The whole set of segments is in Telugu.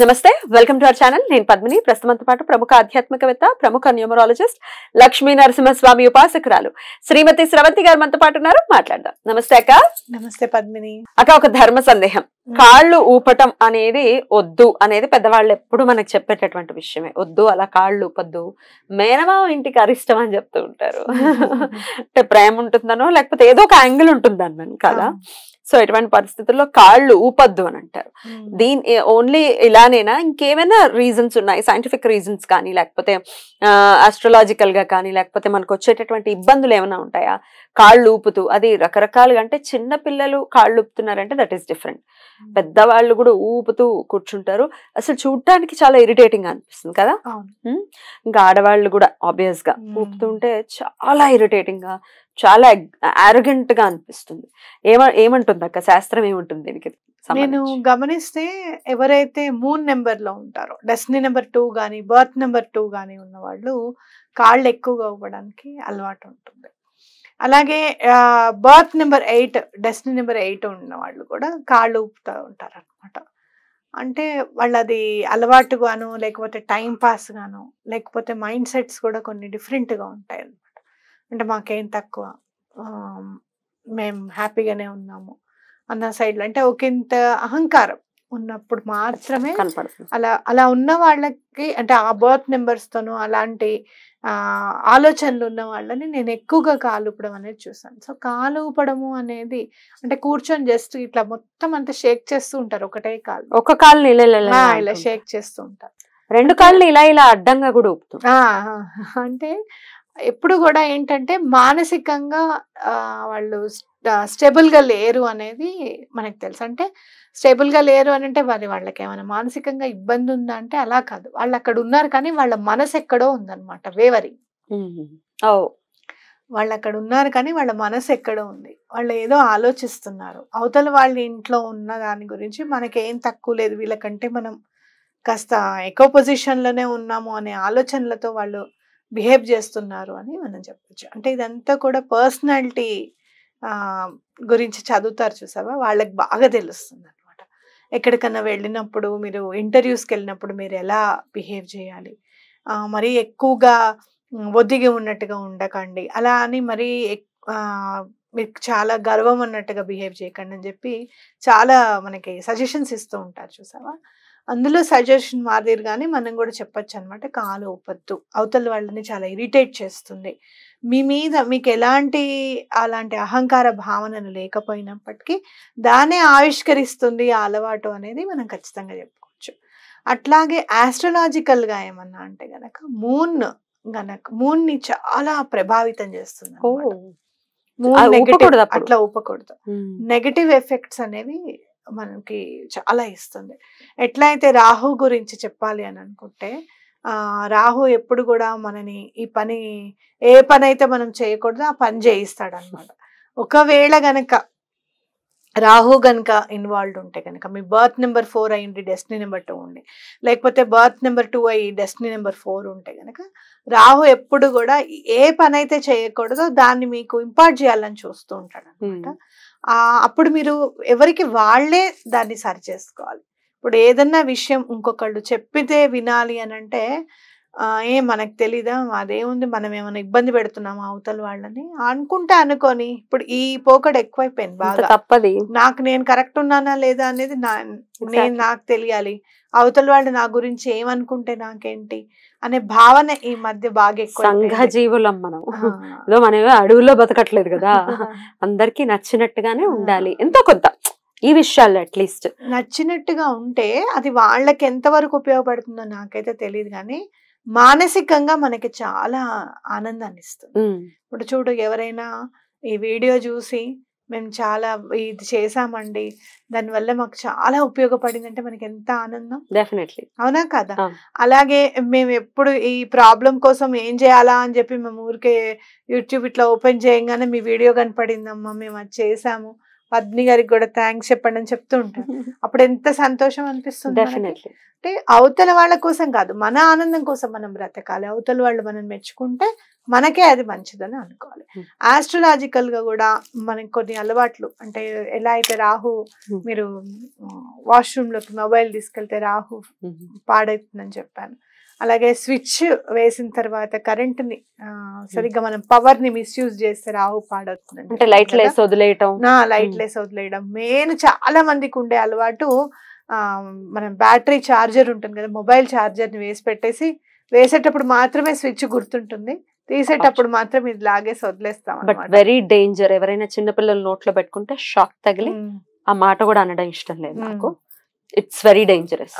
నమస్తే వెల్కమ్ టు అవర్ ఛానల్ నేను పద్మిని ప్రస్తుతంతో పాటు ప్రముఖ ఆధ్యాత్మికవేత్త ప్రముఖ న్యూమరాలజిస్ట్ లక్ష్మీ నరసింహస్వామి ఉపాసకురాలు శ్రీమతి స్రవంతి గారు మనతో పాటు ఉన్నారు మాట్లాడదాం నమస్తే అక్క నమస్తే పద్మిని అక్క ఒక ధర్మ సందేహం కాళ్ళు ఊపటం అనేది వద్దు అనేది పెద్దవాళ్ళు ఎప్పుడు మనకు చెప్పేటటువంటి విషయమే వద్దు అలా కాళ్ళు ఊపద్దు మేనమావ ఇంటికి అరిష్టం అని చెప్తూ ఉంటారు అంటే ప్రేమ ఉంటుందనో లేకపోతే ఏదో ఒక యాంగిల్ ఉంటుందని కదా సో ఇటువంటి పరిస్థితుల్లో కాళ్ళు ఊపద్దు అని అంటారు hmm. దీని ఓన్లీ ఇలానేనా ఇంకేమైనా రీజన్స్ ఉన్నాయి సైంటిఫిక్ రీజన్స్ కానీ లేకపోతే ఆస్ట్రలాజికల్ గా కానీ లేకపోతే మనకు వచ్చేటటువంటి ఇబ్బందులు ఏమైనా ఉంటాయా కాళ్ళు ఊపుతూ అది రకరకాలుగా అంటే చిన్న పిల్లలు కాళ్ళు ఊపుతున్నారంటే దట్ ఈస్ డిఫరెంట్ పెద్దవాళ్ళు కూడా ఊపుతూ కూర్చుంటారు అసలు చూడటానికి చాలా ఇరిటేటింగ్ అనిపిస్తుంది కదా ఇంకా ఆడవాళ్ళు కూడా ఆబ్వియస్ గా hmm. ఊపుతుంటే చాలా ఇరిటేటింగ్ గా చాలా ఆరోగెంట్ గా అనిపిస్తుంది ఏమంటుంది అక్క శాస్త్రం ఏముంటుంది దీనికి నేను గమనిస్తే ఎవరైతే మూన్ నెంబర్ లో ఉంటారో డెస్టినీ నెంబర్ టూ గాని బర్త్ నెంబర్ టూ గాని ఉన్న వాళ్ళు కాళ్ళు ఎక్కువగా అవ్వడానికి అలవాటు ఉంటుంది అలాగే birth number eight destiny number eight ఉన్న వాళ్ళు కూడా కాళ్ళు ఊపుతూ ఉంటారు అనమాట అంటే వాళ్ళు అది అలవాటుగాను లేకపోతే టైం పాస్ గాను లేకపోతే మైండ్ సెట్స్ కూడా కొన్ని డిఫరెంట్గా ఉంటాయి అనమాట అంటే మాకేం తక్కువ మేము హ్యాపీగానే ఉన్నాము అన్న సైడ్లో అంటే ఒకంత అహంకారం ఉన్నప్పుడు మాత్రమే అలా అలా ఉన్న వాళ్ళకి అంటే ఆ బర్త్ నెంబర్స్తోనూ అలాంటి ఆలోచనలు ఉన్న వాళ్ళని నేను ఎక్కువగా కాలుపడం అనేది చూసాను సో కాలుపడము అనేది అంటే కూర్చొని జస్ట్ ఇట్లా మొత్తం అంతా షేక్ చేస్తూ ఉంటారు ఒకటే కాలు ఒక కాలు ఇలా షేక్ చేస్తూ ఉంటారు రెండు కాళ్ళని ఇలా ఇలా అడ్డంగా కూడా ఊపుతాం అంటే ఎప్పుడు కూడా ఏంటంటే మానసికంగా వాళ్ళు స్టేబుల్గా లేరు అనేది మనకు తెలుసు అంటే స్టేబుల్గా లేరు అని అంటే వారి వాళ్ళకి ఏమైనా మానసికంగా ఇబ్బంది ఉందా అంటే అలా కాదు వాళ్ళు అక్కడ ఉన్నారు కానీ వాళ్ళ మనసు ఎక్కడో ఉందన్నమాట వేవరి వాళ్ళు అక్కడ ఉన్నారు కానీ వాళ్ళ మనసు ఎక్కడో ఉంది వాళ్ళు ఏదో ఆలోచిస్తున్నారు అవతల వాళ్ళ ఇంట్లో ఉన్న దాని గురించి మనకేం తక్కువ లేదు వీళ్ళకంటే మనం కాస్త ఎక్కువ పొజిషన్లోనే ఉన్నాము అనే ఆలోచనలతో వాళ్ళు బిహేవ్ చేస్తున్నారు అని మనం చెప్పచ్చు అంటే ఇదంతా కూడా పర్సనాలిటీ గురించి చదువుతారు చూసావా వాళ్ళకి బాగా తెలుస్తుంది అనమాట ఎక్కడికన్నా వెళ్ళినప్పుడు మీరు ఇంటర్వ్యూస్కి వెళ్ళినప్పుడు మీరు ఎలా బిహేవ్ చేయాలి మరి ఎక్కువగా ఒదిగి ఉన్నట్టుగా ఉండకండి అలా అని మరి మీకు చాలా గర్వం అన్నట్టుగా బిహేవ్ చేయకండి అని చెప్పి చాలా మనకి సజెషన్స్ ఇస్తూ ఉంటారు చూసావా అందులో సజెషన్ మాదిరి కానీ మనం కూడా చెప్పొచ్చు అనమాట కాలు ఊపద్దు అవతల వాళ్ళని చాలా ఇరిటేట్ చేస్తుంది మీ మీద మీకు ఎలాంటి అలాంటి అహంకార భావనలు లేకపోయినప్పటికీ దానే ఆవిష్కరిస్తుంది ఆ అలవాటు అనేది మనం ఖచ్చితంగా చెప్పుకోవచ్చు అట్లాగే ఆస్ట్రలాజికల్గా ఏమన్నా అంటే గనక మూన్ గనక మూన్ ని చాలా ప్రభావితం చేస్తుంది మూన్ అట్లా ఊపకూడదు నెగటివ్ ఎఫెక్ట్స్ అనేవి మనకి చాలా ఇస్తుంది ఎట్లా అయితే రాహు గురించి చెప్పాలి అని అనుకుంటే రాహు ఎప్పుడు కూడా మనని ఈ పని ఏ పని అయితే మనం చేయకూడదు ఆ పని అనమాట ఒకవేళ గనక రాహు గనక ఇన్వాల్వ్డ్ ఉంటే కనుక మీ బర్త్ నెంబర్ ఫోర్ అయ్యింది డెస్టినీ నెంబర్ టూ ఉండి లేకపోతే బర్త్ నెంబర్ టూ అయ్యి డెస్టినీ నెంబర్ ఫోర్ ఉంటే కనుక రాహు ఎప్పుడు కూడా ఏ పని అయితే చేయకూడదో దాన్ని మీకు ఇంపార్ట్ చేయాలని చూస్తూ ఉంటాడు అనమాట అప్పుడు మీరు ఎవరికి వాళ్లే దాన్ని సరి చేసుకోవాలి ఇప్పుడు ఏదన్నా విషయం ఇంకొకళ్ళు చెప్పితే వినాలి అని అంటే ఏ మనకు తెలీదా అదేముంది మనం ఏమైనా ఇబ్బంది పెడుతున్నామా అవతల వాళ్ళని అనుకుంటా అనుకొని ఇప్పుడు ఈ పోకడ ఎక్కువైపోయింది బాగా తప్పది నాకు నేను కరెక్ట్ ఉన్నానా లేదా అనేది నా నేను నాకు తెలియాలి అవతల వాళ్ళు నా గురించి ఏమనుకుంటే నాకేంటి అనే భావన ఈ మధ్య బాగా ఎక్కువ సంఘజీవులం మనం ఏదో మనం అడవుల్లో బతకట్లేదు కదా అందరికీ నచ్చినట్టుగానే ఉండాలి ఎంతో కొంత ఈ విషయాలు అట్లీస్ట్ నచ్చినట్టుగా ఉంటే అది వాళ్ళకి ఎంతవరకు ఉపయోగపడుతుందో నాకైతే తెలియదు కానీ మానసికంగా మనకి చాలా ఆనందాన్ని ఇస్తుంది ఇప్పుడు చూడు ఎవరైనా ఈ వీడియో చూసి మేము చాలా ఇది చేసామండి దానివల్ల మాకు చాలా ఉపయోగపడింది అంటే మనకి ఎంత ఆనందం డెఫినెట్లీ అవునా కదా అలాగే మేము ఎప్పుడు ఈ ప్రాబ్లం కోసం ఏం చేయాలా అని చెప్పి మేము ఊరికే యూట్యూబ్ ఇట్లా ఓపెన్ చేయంగానే మీ వీడియో కనపడిందమ్మా మేము అది చేసాము పద్మి గారికి కూడా థ్యాంక్స్ చెప్పండి అని చెప్తూ ఉంటారు అప్పుడు ఎంత సంతోషం అనిపిస్తుంది అంటే అవతల వాళ్ళ కోసం కాదు మన ఆనందం కోసం మనం బ్రతకాలి అవతల వాళ్ళు మనం మెచ్చుకుంటే మనకే అది మంచిదని అనుకోవాలి ఆస్ట్రలాజికల్ గా కూడా మనకి కొన్ని అలవాట్లు అంటే ఎలా అయితే రాహు మీరు వాష్రూమ్ లోకి మొబైల్ తీసుకెళ్తే రాహు పాడవుతుందని చెప్పాను అలాగే స్విచ్ వేసిన తర్వాత కరెంట్ ని సరిగ్గా మనం పవర్ ని మిస్యూజ్ చేస్తే రావు పాడవుతుంది అంటే లైట్ లెస్ వదిలేయటం లైట్ లెస్ వదిలేయడం మెయిన్ చాలా మందికి ఉండే అలవాటు మనం బ్యాటరీ చార్జర్ ఉంటుంది కదా మొబైల్ చార్జర్ ని వేసి పెట్టేసి వేసేటప్పుడు మాత్రమే స్విచ్ గుర్తుంటుంది తీసేటప్పుడు మాత్రం ఇది లాగేసి వదిలేస్తాం బట్ వెరీ డేంజర్ ఎవరైనా చిన్నపిల్లలు నోట్లో పెట్టుకుంటే షాక్ తగిలి ఆ మాట కూడా అనడం ఇష్టం లేదు నాకు ఇట్స్ వెరీ డేంజరస్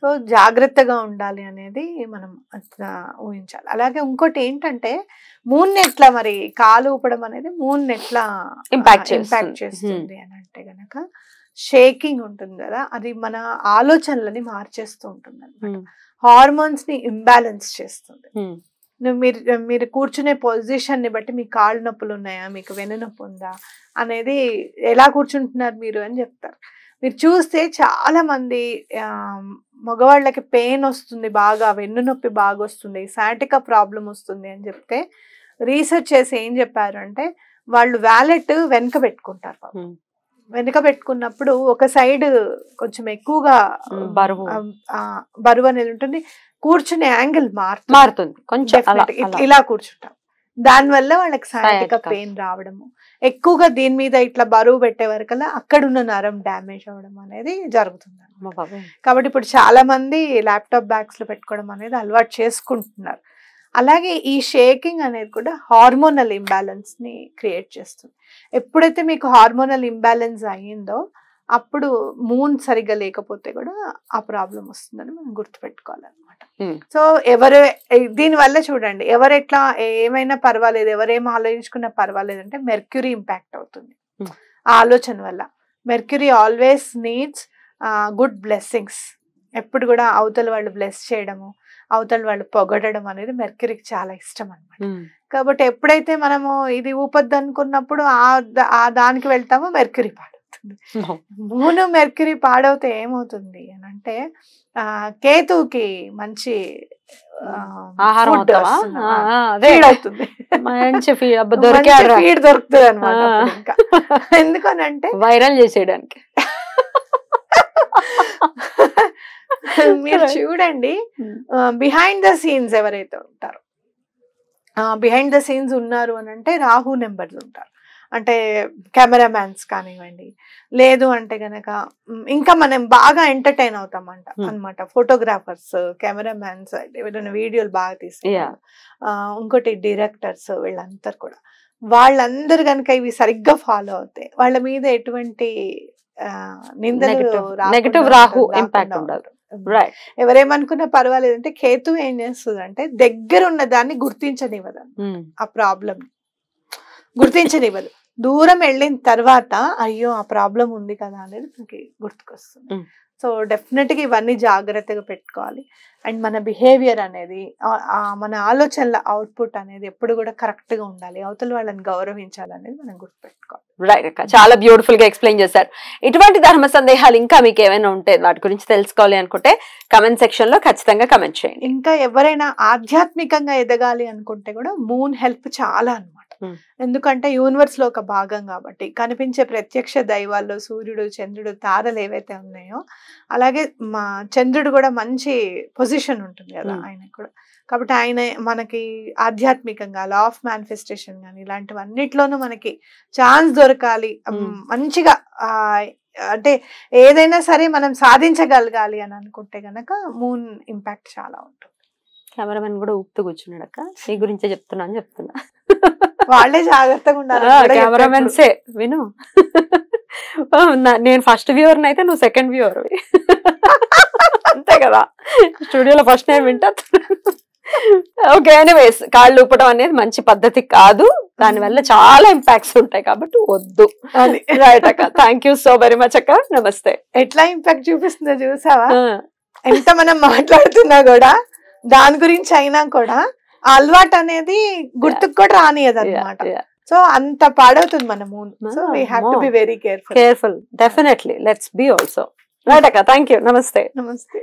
సో జాగ్రత్తగా ఉండాలి అనేది మనం ఊహించాలి అలాగే ఇంకోటి ఏంటంటే మూన్ ఎట్లా మరి కాలు ఊపడం అనేది మూన్ ఎట్లా ఇంపాక్ట్ ఇంపాక్ట్ చేస్తుంది అని అంటే గనక షేకింగ్ ఉంటుంది కదా అది మన ఆలోచనలని మార్చేస్తూ ఉంటుంది అనమాట హార్మోన్స్ ని ఇంబ్యాలెన్స్ చేస్తుంది మీరు మీరు కూర్చునే పొజిషన్ని బట్టి మీ కాళ్ళు నొప్పులు ఉన్నాయా మీకు వెనునొప్పి ఉందా అనేది ఎలా కూర్చుంటున్నారు మీరు అని చెప్తారు మీరు చూస్తే చాలామంది మగవాళ్ళకి పెయిన్ వస్తుంది బాగా వెన్నునొప్పి బాగా వస్తుంది శాటిక ప్రాబ్లం వస్తుంది అని చెప్తే రీసెర్చ్ చేసి ఏం చెప్పారు అంటే వాళ్ళు వ్యాలెట్ వెనక పెట్టుకుంటారు వెనక పెట్టుకున్నప్పుడు ఒక సైడ్ కొంచెం ఎక్కువగా బరువు బరువు అనేది ఉంటుంది కూర్చునే యాంగిల్ మారుతుంది మారుతుంది కొంచెం ఇలా కూర్చుంటాం దాని వల్ల వాళ్ళకి సాయంత్రిక పెయిన్ రావడము ఎక్కువగా దీని మీద ఇట్లా బరువు పెట్టే వరకల్లా అక్కడున్న నరం డ్యామేజ్ అవ్వడం అనేది జరుగుతుంది కాబట్టి ఇప్పుడు చాలా మంది ల్యాప్టాప్ బ్యాగ్స్ లో పెట్టుకోవడం అనేది అలవాటు చేసుకుంటున్నారు అలాగే ఈ షేకింగ్ అనేది కూడా హార్మోనల్ ఇంబ్యాలెన్స్ ని క్రియేట్ చేస్తుంది ఎప్పుడైతే మీకు హార్మోనల్ ఇంబ్యాలెన్స్ అయ్యిందో అప్పుడు మూన్ సరిగ్గా లేకపోతే కూడా ఆ ప్రాబ్లం వస్తుందని మనం గుర్తుపెట్టుకోవాలన్నమాట సో hmm. ఎవరు దీనివల్ల చూడండి ఎవరు ఎట్లా ఏమైనా పర్వాలేదు ఎవరేం ఆలోచించుకున్నా పర్వాలేదు అంటే మెర్క్యూరీ ఇంపాక్ట్ అవుతుంది ఆ hmm. ఆలోచన వల్ల Mercury always needs good blessings ఎప్పుడు కూడా అవతల వాళ్ళు బ్లెస్ చేయడము అవతల వాళ్ళు పొగడడం అనేది మెర్క్యూరీకి చాలా ఇష్టం అనమాట hmm. కాబట్టి ఎప్పుడైతే మనము ఇది ఊపద్దు అనుకున్నప్పుడు ఆ దానికి వెళ్తామో మెర్క్యూరీ పాట అవుతుంది మూను మెర్క్యూరీ పాడవుతే ఏమవుతుంది అని అంటే కేతుకి మంచి ఆహారం ఎందుకనంటే వైరల్ చేసేయడానికి మీరు చూడండి బిహైండ్ ద సీన్స్ ఎవరైతే ఉంటారో బిహైండ్ ద సీన్స్ ఉన్నారు అని అంటే రాహు నెంబర్లు ఉంటారు అంటే కెమెరామ్యాన్స్ కానివ్వండి లేదు అంటే గనక ఇంకా మనం బాగా ఎంటర్టైన్ అవుతాం అంట అనమాట ఫోటోగ్రాఫర్స్ కెమెరామ్యాన్స్ ఏదైనా వీడియోలు బాగా తీసుకుంటారు ఇంకోటి డిరెక్టర్స్ వీళ్ళందరూ కూడా వాళ్ళందరూ కనుక ఇవి సరిగ్గా ఫాలో అవుతాయి వాళ్ళ మీద ఎటువంటి నెగటివ్ రాహు ఇంపాక్ట్ ఉండదు ఎవరేమనుకున్నా పర్వాలేదు అంటే కేతు ఏం చేస్తుంది అంటే దగ్గర ఉన్న దాన్ని గుర్తించనివ్వదు ఆ ప్రాబ్లం గుర్తించనివ్వదు దూరం వెళ్ళిన తర్వాత అయ్యో ఆ ప్రాబ్లం ఉంది కదా అనేది మనకి గుర్తుకొస్తుంది సో డెఫినెట్గా ఇవన్నీ జాగ్రత్తగా పెట్టుకోవాలి అండ్ మన బిహేవియర్ అనేది మన ఆలోచనల అవుట్పుట్ అనేది ఎప్పుడు కూడా కరెక్ట్గా ఉండాలి అవతల వాళ్ళని గౌరవించాలనేది మనం గుర్తుపెట్టుకోవాలి రైట్ అక్క చాలా బ్యూటిఫుల్ గా ఎక్స్ప్లెయిన్ చేశారు ఇటువంటి ధర్మ సందేహాలు ఇంకా మీకు ఏమైనా ఉంటే వాటి గురించి తెలుసుకోవాలి అనుకుంటే కమెంట్ సెక్షన్ లో ఖచ్చితంగా కమెంట్ చేయండి ఇంకా ఎవరైనా ఆధ్యాత్మికంగా ఎదగాలి అనుకుంటే కూడా మూన్ హెల్ప్ చాలా అనమాట hmm. ఎందుకంటే యూనివర్స్ లో ఒక భాగం కాబట్టి కనిపించే ప్రత్యక్ష దైవాల్లో సూర్యుడు చంద్రుడు తారలు ఏవైతే ఉన్నాయో అలాగే మా చంద్రుడు కూడా మంచి పొజిషన్ ఉంటుంది కదా hmm. ఆయన కూడా కాబట్టి ఆయన మనకి ఆధ్యాత్మికంగా లా ఆఫ్ మేనిఫెస్టేషన్ కానీ ఇలాంటివన్నిట్లోనూ మనకి ఛాన్స్ దొరకాలి మంచిగా అంటే ఏదైనా సరే మనం సాధించగలగాలి అని అనుకుంటే గనక మూన్ ఇంపాక్ట్ చాలా ఉంటుంది కెమెరామెన్ కూడా ఊపుతూ కూర్చున్నాడు అక్క నీ గురించే చెప్తున్నా అని చెప్తున్నా వాళ్ళే జాగ్రత్తగా ఉండాలి కెమెరామెన్సే విను నేను ఫస్ట్ వ్యూవర్ అయితే నువ్వు సెకండ్ వ్యూవర్ అంతే కదా స్టూడియోలో ఫస్ట్ నేను వింటా ఓకే ఎనీవేస్ కాళ్ళు ఊపడం అనేది మంచి పద్ధతి కాదు దానివల్ల చాలా ఇంపాక్ట్స్ ఉంటాయి కాబట్టి వద్దు రైట్ అక్క thank you so very much అక్క నమస్తే ఎట్లా ఇంపాక్ట్ చూపిస్తుందో చూసావా ఎంత మనం మాట్లాడుతున్నా కూడా దాని గురించి అయినా కూడా అలవాటు అనేది గుర్తుకు కూడా రానియదు అనమాట సో అంత పాడవుతుంది మన moon so we have to be very careful careful definitely let's be also right అక్క థ్యాంక్ యూ నమస్తే నమస్తే